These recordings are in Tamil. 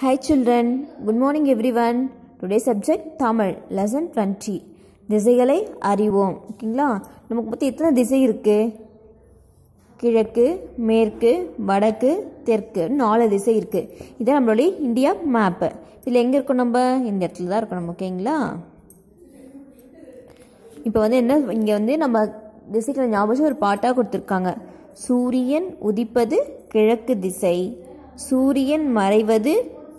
children good morning everyone today subject Tamil lesson twenty திசைகளை அறிவோம் ஓகேங்களா நமக்கு மொத்தம் எத்தனை திசை இருக்குது கிழக்கு மேற்கு வடக்கு தெற்கு நாலு திசை இருக்குது இதான் நம்மளுடைய இந்தியா மேப்பு இதில் எங்கே இருக்கோம் நம்ம இந்த இடத்துல தான் இருக்கணும் ஓகேங்களா இப்போ வந்து என்ன இங்கே வந்து நம்ம திசைகளை ஞாபகம் ஒரு பாட்டாக கொடுத்துருக்காங்க சூரியன் உதிப்பது கிழக்கு திசை சூரியன் மறைவது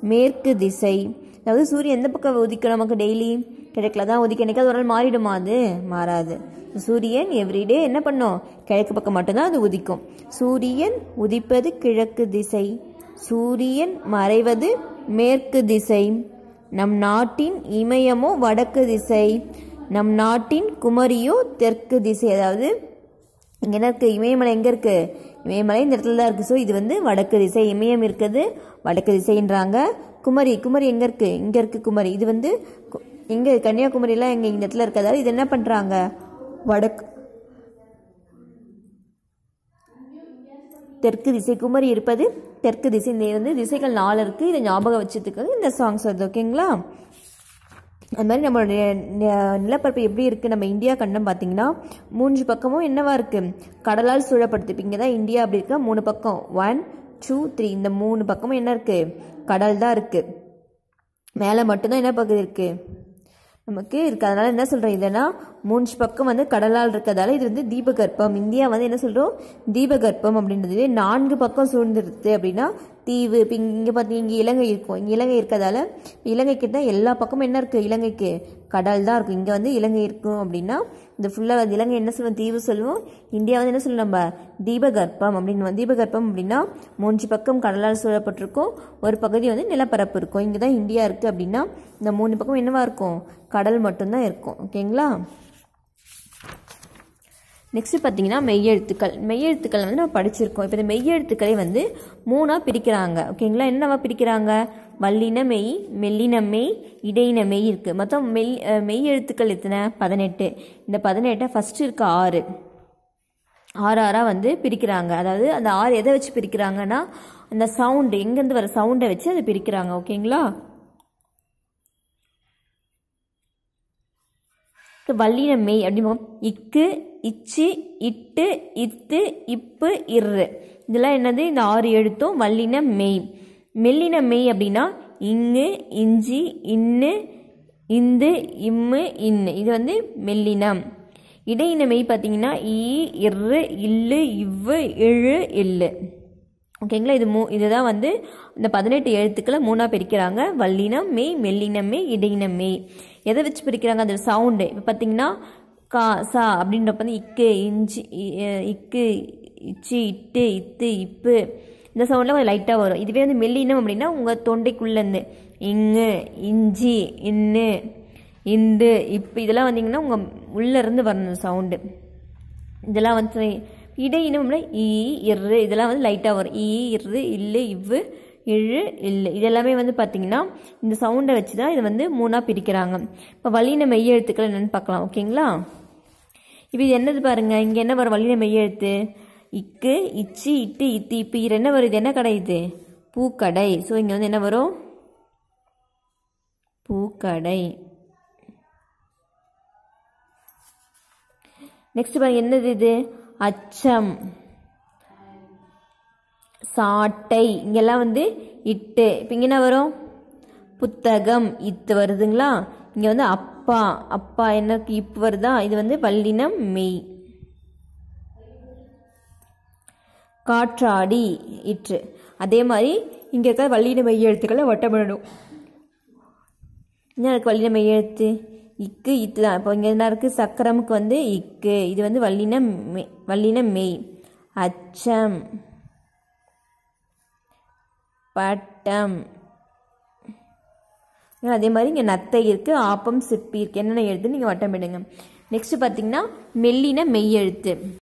மேற்கு திசை அதாவது சூரியன் எந்த பக்கம் உதிக்கும் நமக்கு டெய்லி கிழக்கில் தான் உதிக்க நினைக்க அது ஒரு நாள் மாறிடுமா அது மாறாது சூரியன் எவ்ரிடே என்ன பண்ணும் கிழக்கு பக்கம் மட்டும்தான் அது உதிக்கும் சூரியன் உதிப்பது கிழக்கு திசை சூரியன் மறைவது மேற்கு திசை நம் நாட்டின் இமயமோ வடக்கு திசை நம் நாட்டின் குமரியோ தெற்கு திசை அதாவது இங்கே என்ன இருக்குது இமயமலை எங்கே இருக்குது இமயமலை இந்த இடத்துல தான் இருக்குது ஸோ இது வந்து வடக்கு திசை இமயம் இருக்குது வடக்கு திசைன்றாங்க குமரி குமரி எங்கே இருக்குது இங்கே இருக்குது குமரி இது வந்து இங்கே கன்னியாகுமரியெலாம் எங்கே இந்த இடத்துல இருக்கிறதால இது என்ன பண்ணுறாங்க வடக்கு தெற்கு திசை குமரி இருப்பது தெற்கு திசை இந்த வந்து திசைகள் நாலு இருக்குது இதை ஞாபகம் வச்சுட்டுக்கு இந்த சாங்ஸ் வருது ஓகேங்களா அது மாதிரி நம்மளோட நிலப்பரப்பு எப்படி இருக்குது நம்ம இந்தியா கண்டம் பார்த்தீங்கன்னா மூன்று பக்கமும் என்னவாக இருக்குது கடலால் சூழப்படுத்து இங்கே தான் இந்தியா அப்படி இருக்கா மூணு பக்கம் ஒன் டூ த்ரீ இந்த மூணு பக்கமும் என்ன இருக்குது கடல் தான் இருக்குது மேலே மட்டும்தான் என்ன பகுதி இருக்குது நமக்கு இருக்குது அதனால் என்ன சொல்கிறோம் இல்லைன்னா மூன்று பக்கம் வந்து கடலால் இருக்கிறதால இது வந்து தீபகற்பம் இந்தியா வந்து என்ன சொல்கிறோம் தீபகற்பம் அப்படின்றது நான்கு பக்கம் சூழ்ந்துருது அப்படின்னா தீவு இப்போ இங்கே பார்த்தீங்க இங்கே இலங்கை இருக்கும் இங்கே இலங்கை இருக்கிறதால இலங்கைக்கு தான் எல்லா பக்கமும் என்ன இருக்குது இலங்கைக்கு கடல் தான் இருக்கும் இங்கே வந்து இலங்கை இருக்கும் அப்படின்னா இந்த ஃபுல்லாக வந்து இலங்கை என்ன சொல்லுவோம் தீவு சொல்லுவோம் இந்தியா வந்து என்ன சொல்லுவோம் நம்ம தீபகற்பம் அப்படின்னு தீபகற்பம் அப்படின்னா மூன்று பக்கம் கடலால் சூழப்பட்டிருக்கும் ஒரு பகுதி வந்து நிலப்பரப்பு இருக்கும் இங்கே தான் இந்தியா இருக்குது அப்படின்னா இந்த மூணு பக்கம் என்னவாக இருக்கும் கடல் மட்டும்தான் இருக்கும் ஓகேங்களா நெக்ஸ்ட்டு பார்த்தீங்கன்னா மெய்யெழுத்துக்கள் மெய்யெழுத்துக்கள் வந்து நம்ம படிச்சிருக்கோம் இப்போ இந்த மெய்யெழுத்துக்களே வந்து மூணாக பிரிக்கிறாங்க ஓகேங்களா என்னவா பிரிக்கிறாங்க வல்லின மெய் மெல்லின மெய் இடையின மெய் இருக்குது மொத்தம் மெய் மெய்யெழுத்துக்கள் எத்தனை பதினெட்டு இந்த பதினெட்டை ஃபஸ்ட்டு இருக்க ஆறு ஆறு ஆறாக வந்து பிரிக்கிறாங்க அதாவது அந்த ஆறு எதை வச்சு பிரிக்கிறாங்கன்னா அந்த சவுண்டு எங்கேருந்து வர சவுண்டை வச்சு அதை பிரிக்கிறாங்க ஓகேங்களா வல்லின மெய் அப்படிம்போம் இக்கு இச்சு இட்டு இத்து இப்பு இரு இதெல்லாம் என்னது இந்த ஆறு எழுத்தும் வல்லின மெய் மெல்லின மெய் அப்படின்னா இங்கு இஞ்சி இன்னு இந்து இம்மு இன்னு இது வந்து மெல்லினம் இடையின மெய் பார்த்தீங்கன்னா ஈ இரு இல்லு இவ்வு இழு இல்லு ஓகேங்களா இது மூ இதுதான் வந்து இந்த பதினெட்டு எழுத்துக்களை மூணாக பிரிக்கிறாங்க வல்லினம் மெய் மெல்லினம் மெய் இடையினம் மெய் எதை வச்சு பிரிக்கிறாங்க அதோட சவுண்டு இப்போ பார்த்தீங்கன்னா கா சா அப்படின்றப்ப வந்து இக்கு இஞ்சி இக்கு இச்சி இட்டு இத்து இப்பு இந்த சவுண்டில் கொஞ்சம் லைட்டாக வரும் இதுவே வந்து மெல்லினம் அப்படின்னா உங்கள் தொண்டைக்குள்ளேருந்து இங்கு இஞ்சி இன்னு இந்து இப்போ இதெல்லாம் வந்தீங்கன்னா உங்கள் உள்ளேருந்து வரணும் சவுண்டு இதெல்லாம் வந்து இடையினம்னா ஈ இர் இதெல்லாம் வந்து லைட்டாக வரும் ஈ இர் இல்லை இவ்வு இழு இல்லை இதெல்லாமே வந்து பார்த்திங்கன்னா இந்த சவுண்டை வச்சு தான் இதை வந்து மூணாக பிரிக்கிறாங்க இப்போ வலின மெய்ய எழுத்துக்கள் என்னென்னு பார்க்கலாம் ஓகேங்களா இப்போ இது என்னது பாருங்கள் இங்கே என்ன வரும் வலின மெய்ய எழுத்து இக்கு இச்சி இட்டு இத்தி இப்போ இது என்ன வரும் இது என்ன கடை இது பூக்கடை ஸோ இங்கே வந்து என்ன வரும் பூக்கடை நெக்ஸ்ட் பாருங்க என்னது இது அச்சம் சாட்டை இங்கெல்லாம் வந்து இட்டு இப்போ இங்கே என்ன வரும் புத்தகம் இத்து வருதுங்களா இங்கே வந்து அப்பா அப்பா என்ன இப்பு வருதா இது வந்து பல்லினம் மெய் காற்றாடி இற்று அதே மாதிரி இங்கே இருக்கிற வல்லின மெய் எழுத்துக்களை பண்ணணும் என்ன இருக்கு வல்லின மெய் எழுத்து இக்கு இத்து தான் இப்போ இங்கே என்ன இருக்குது சக்கரமுக்கு வந்து இக்கு இது வந்து வல்லின மெய் வல்லின மெய் அச்சம் பட்டம் அதே மாதிரி இங்கே நத்தை இருக்குது ஆப்பம் சிற்பி இருக்குது என்னென்ன எழுத்து நீங்கள் வட்டம் விடுங்க நெக்ஸ்ட் பார்த்தீங்கன்னா மெல்லின மெய் எழுத்து